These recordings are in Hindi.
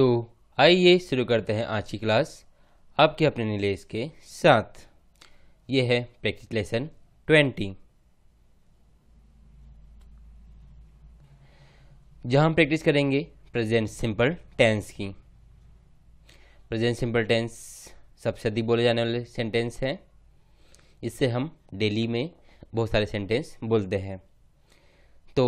तो आइए शुरू करते हैं आज की क्लास आपके अपने निलेश के साथ यह है प्रैक्टिस लेसन ट्वेंटी जहां हम प्रैक्टिस करेंगे प्रेजेंट सिंपल टेंस की प्रेजेंट सिंपल टेंस सबसे अधिक बोले जाने वाले सेंटेंस हैं इससे हम डेली में बहुत सारे सेंटेंस बोलते हैं तो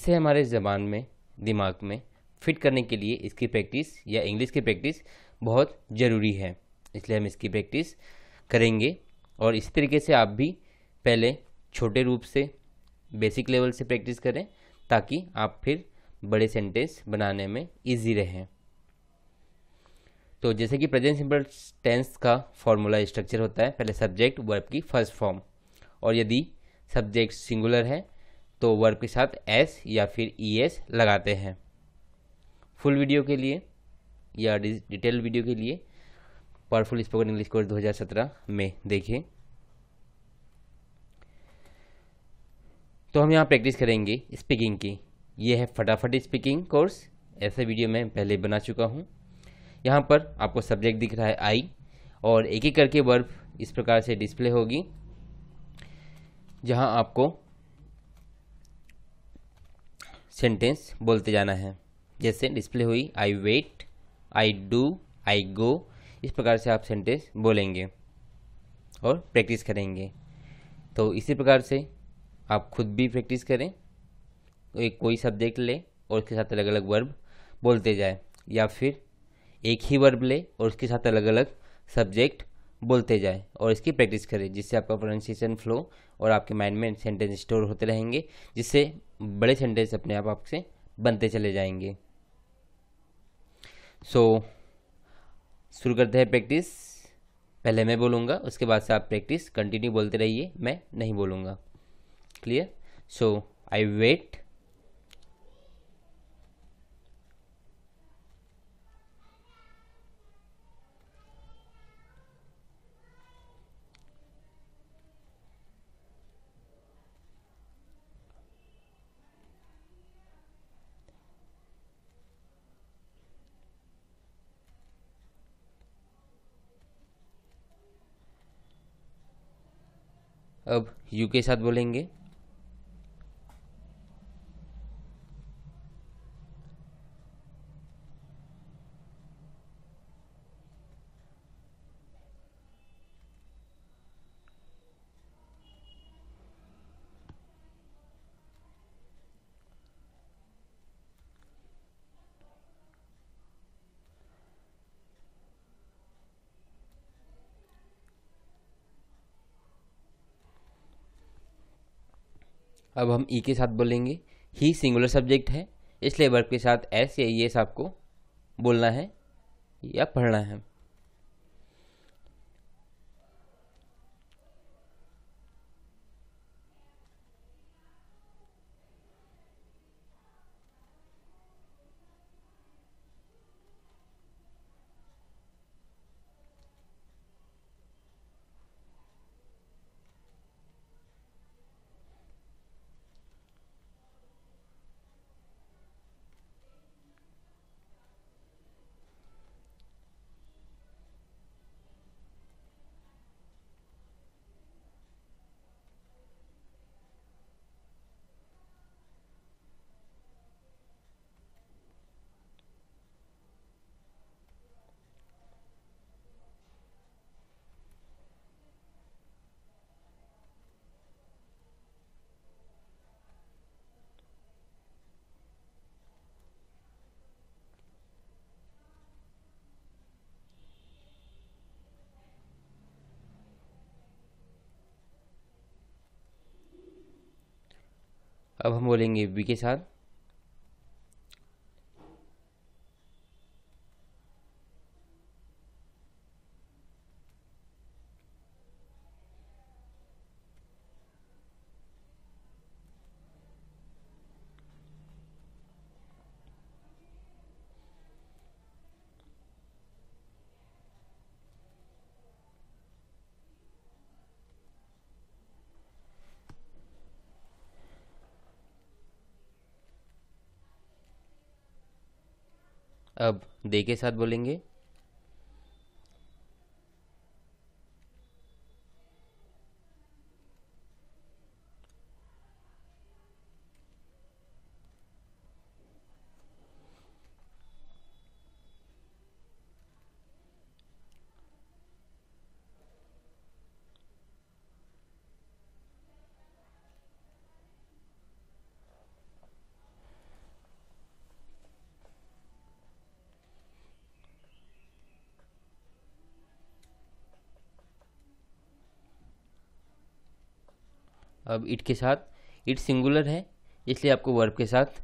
इसे हमारे ज़बान में दिमाग में फिट करने के लिए इसकी प्रैक्टिस या इंग्लिश की प्रैक्टिस बहुत ज़रूरी है इसलिए हम इसकी प्रैक्टिस करेंगे और इस तरीके से आप भी पहले छोटे रूप से बेसिक लेवल से प्रैक्टिस करें ताकि आप फिर बड़े सेंटेंस बनाने में इजी रहें तो जैसे कि प्रेजेंट सिंपल टेंस का फॉर्मूला स्ट्रक्चर होता है पहले सब्जेक्ट वर्ब की फर्स्ट फॉर्म और यदि सब्जेक्ट सिंगुलर है तो वर्ब के साथ एस या फिर ई एस लगाते हैं फुल वीडियो के लिए या डिटेल वीडियो के लिए पावरफुल स्पोकन इंग्लिश कोर्स 2017 में देखें तो हम यहाँ प्रैक्टिस करेंगे स्पीकिंग की ये है फटाफट स्पीकिंग कोर्स ऐसे वीडियो मैं पहले बना चुका हूँ यहाँ पर आपको सब्जेक्ट दिख रहा है आई और एक एक करके वर्ब इस प्रकार से डिस्प्ले होगी जहाँ आपको सेंटेंस बोलते जाना है जैसे डिस्प्ले हुई I wait I do I गो इस प्रकार से आप सेंटेंस बोलेंगे और प्रैक्टिस करेंगे तो इसी प्रकार से आप खुद भी प्रैक्टिस करें एक कोई सब्जेक्ट ले और उसके साथ अलग अलग वर्ब बोलते जाए या फिर एक ही वर्ब ले और उसके साथ अलग अलग सब्जेक्ट बोलते जाए और इसकी प्रैक्टिस करें जिससे आपका प्रोनाउंसिएशन फ्लो और आपके माइंड में सेंटेंस स्टोर होते रहेंगे जिससे बड़े सेंटेंस अपने आप आपसे बनते चले जाएंगे सो so, शुरू करते हैं प्रैक्टिस पहले मैं बोलूँगा उसके बाद से आप प्रैक्टिस कंटिन्यू बोलते रहिए मैं नहीं बोलूँगा क्लियर सो आई वेट अब यू के साथ बोलेंगे अब हम ई e के साथ बोलेंगे ही सिंगुलर सब्जेक्ट है इसलिए वर्ब के साथ एस या ये आपको बोलना है या पढ़ना है अब हम बोलेंगे बी के साथ अब दे के साथ बोलेंगे अब इट के साथ इट सिंगुलर है इसलिए आपको वर्ब के साथ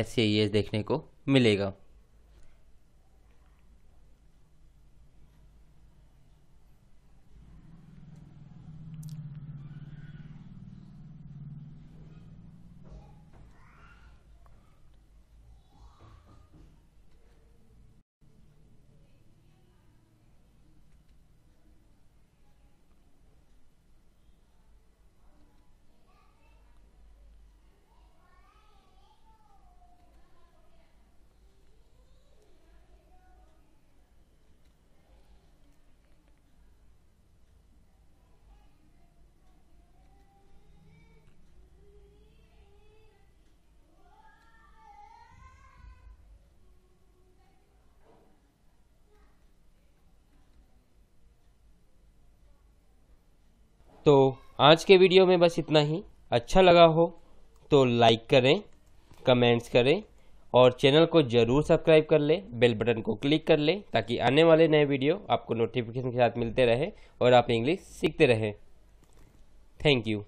एस से ई एस देखने को मिलेगा तो आज के वीडियो में बस इतना ही अच्छा लगा हो तो लाइक करें कमेंट्स करें और चैनल को ज़रूर सब्सक्राइब कर लें बेल बटन को क्लिक कर लें ताकि आने वाले नए वीडियो आपको नोटिफिकेशन के साथ मिलते रहे और आप इंग्लिश सीखते रहें थैंक यू